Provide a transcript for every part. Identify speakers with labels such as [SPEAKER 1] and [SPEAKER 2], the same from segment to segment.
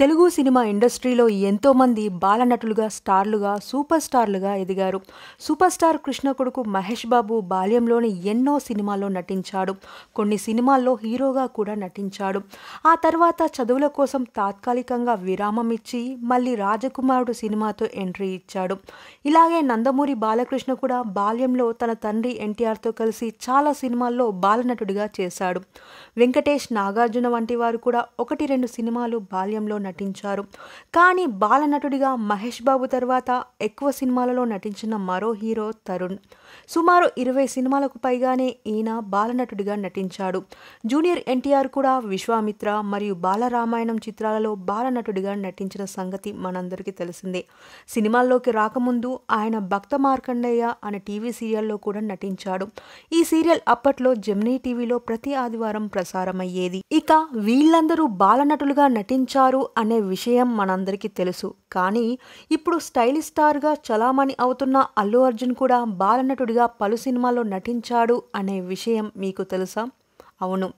[SPEAKER 1] Telugu cinema ఇండస్ట్రీలో ఎంతోమంది బాలనటులుగా స్టార్లుగా super స్టార్లుగా ఎదిగారు సూపర్ స్టార్ కృష్ణ కొడుకు మహేష్ బాబు బాల్యంలోని ఎన్నో సినిమాల్లో నటించాడు కొన్ని సినిమాల్లో హీరోగా కూడా నటించాడు ఆ తర్వాత చదువుల కోసం తాత్కాలికంగా విరామం ఇచ్చి మళ్ళీ రాజకుమారుడు సినిమాతో ఎంట్రీ ఇచ్చాడు ఇలాగే నందమూరి బాలకృష్ణ కూడా బాల్యంలో తన తండ్రి ఎన్టీఆర్తో కలిసి చాలా సినిమాల్లో బాలనటుడిగా చేశాడు వెంకటేష్ నాగార్జున వంటి వారు కూడా ఒకటి రెండు సినిమాలు బాల్యంలో నటించారు కానీ బాలనటుడిగా మహేష్ బాబు తర్వాత ఎక్కువ సినిమాలలో నటించిన మరో హీరో తరుణ్ సుమారు ఇరవై సినిమాలకు పైగానే ఈయన బాలనటుడిగా నటించాడు జూనియర్ ఎన్టీఆర్ కూడా విశ్వామిత్ర మరియు బాలరామాయణం చిత్రాలలో బాలనటుడిగా నటించిన సంగతి మనందరికీ తెలిసిందే సినిమాల్లోకి రాకముందు ఆయన భక్త మార్కండేయ అనే టీవీ సీరియల్లో కూడా నటించాడు ఈ సీరియల్ అప్పట్లో జెమినీ టీవీలో ప్రతి ఆదివారం ప్రసారమయ్యేది ఇక వీళ్ళందరూ బాలనటులుగా నటించారు అనే విషయం మనందరికీ తెలుసు కానీ ఇప్పుడు స్టైలిష్ స్టార్గా చలామణి అవుతున్న అల్లు అర్జున్ కూడా బాలనటుడిగా పలు సినిమాల్లో నటించాడు అనే విషయం మీకు తెలుసా అవును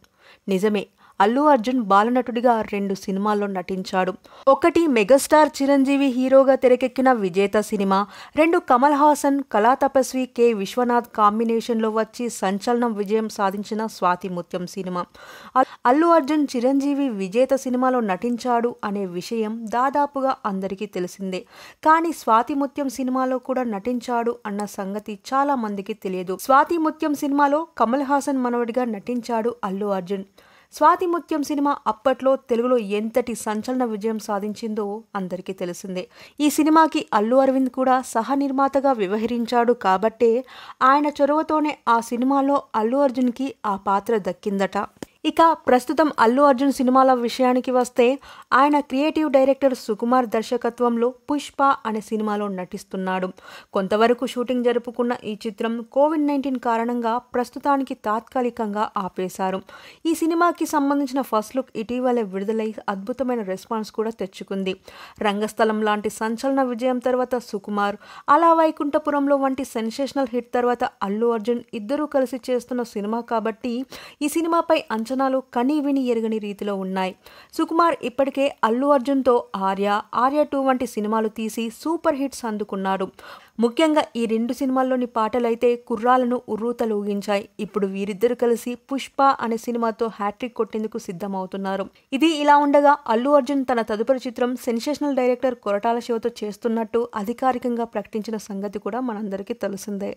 [SPEAKER 1] నిజమే అల్లు అర్జున్ బాలనటుడిగా రెండు సినిమాల్లో నటించాడు ఒకటి మెగాస్టార్ చిరంజీవి హీరోగా తెరకెక్కిన విజేత సినిమా రెండు కమల్ హాసన్ కళా తపస్వి కె విశ్వనాథ్ కాంబినేషన్లో వచ్చి సంచలనం విజయం సాధించిన స్వాతి ముత్యం సినిమా అల్లు అర్జున్ చిరంజీవి విజేత సినిమాలో నటించాడు అనే విషయం దాదాపుగా అందరికీ తెలిసిందే కానీ స్వాతి ముత్యం సినిమాలో కూడా నటించాడు అన్న సంగతి చాలా మందికి తెలియదు స్వాతి ముత్యం సినిమాలో కమల్ హాసన్ మనవడిగా నటించాడు అల్లు అర్జున్ స్వాతి ముత్యం సినిమా అప్పట్లో తెలుగులో ఎంతటి సంచలన విజయం సాధించిందో అందరికీ తెలిసిందే ఈ సినిమాకి అల్లు అరవింద్ కూడా సహ నిర్మాతగా వ్యవహరించాడు కాబట్టే ఆయన చొరవతోనే ఆ సినిమాలో అల్లు అర్జున్కి ఆ పాత్ర దక్కిందట ఇక ప్రస్తుతం అల్లు అర్జున్ సినిమాల విషయానికి వస్తే ఆయన క్రియేటివ్ డైరెక్టర్ సుకుమార్ దర్శకత్వంలో పుష్ప అనే సినిమాలో నటిస్తున్నాడు కొంతవరకు షూటింగ్ జరుపుకున్న ఈ చిత్రం కోవిడ్ నైన్టీన్ కారణంగా ప్రస్తుతానికి తాత్కాలికంగా ఆపేశారు ఈ సినిమాకి సంబంధించిన ఫస్ట్ లుక్ ఇటీవలే విడుదలై అద్భుతమైన రెస్పాన్స్ కూడా తెచ్చుకుంది రంగస్థలం లాంటి సంచలన విజయం తర్వాత సుకుమార్ అలా వైకుంఠపురంలో వంటి సెన్సేషనల్ హిట్ తర్వాత అల్లు అర్జున్ ఇద్దరూ కలిసి చేస్తున్న సినిమా కాబట్టి ఈ సినిమాపై అంచనాలు కనీవిని ఎరుగని రీతిలో ఉన్నాయి సుకుమార్ ఇప్పటికే అల్లు అర్జున్తో ఆర్య ఆర్య టూ వంటి సినిమాలు తీసి సూపర్ హిట్స్ అందుకున్నాడు ముఖ్యంగా ఈ రెండు సినిమాల్లోని పాటలైతే కుర్రాలను ఉర్రూతలూగించాయి ఇప్పుడు వీరిద్దరు కలిసి పుష్ప అనే సినిమాతో హ్యాట్రిక్ కొట్టేందుకు సిద్ధమవుతున్నారు ఇది ఇలా ఉండగా అల్లు అర్జున్ తన తదుపరి చిత్రం సెన్సేషనల్ డైరెక్టర్ కొరటాల శివతో చేస్తున్నట్టు అధికారికంగా ప్రకటించిన సంగతి కూడా మనందరికీ తెలిసిందే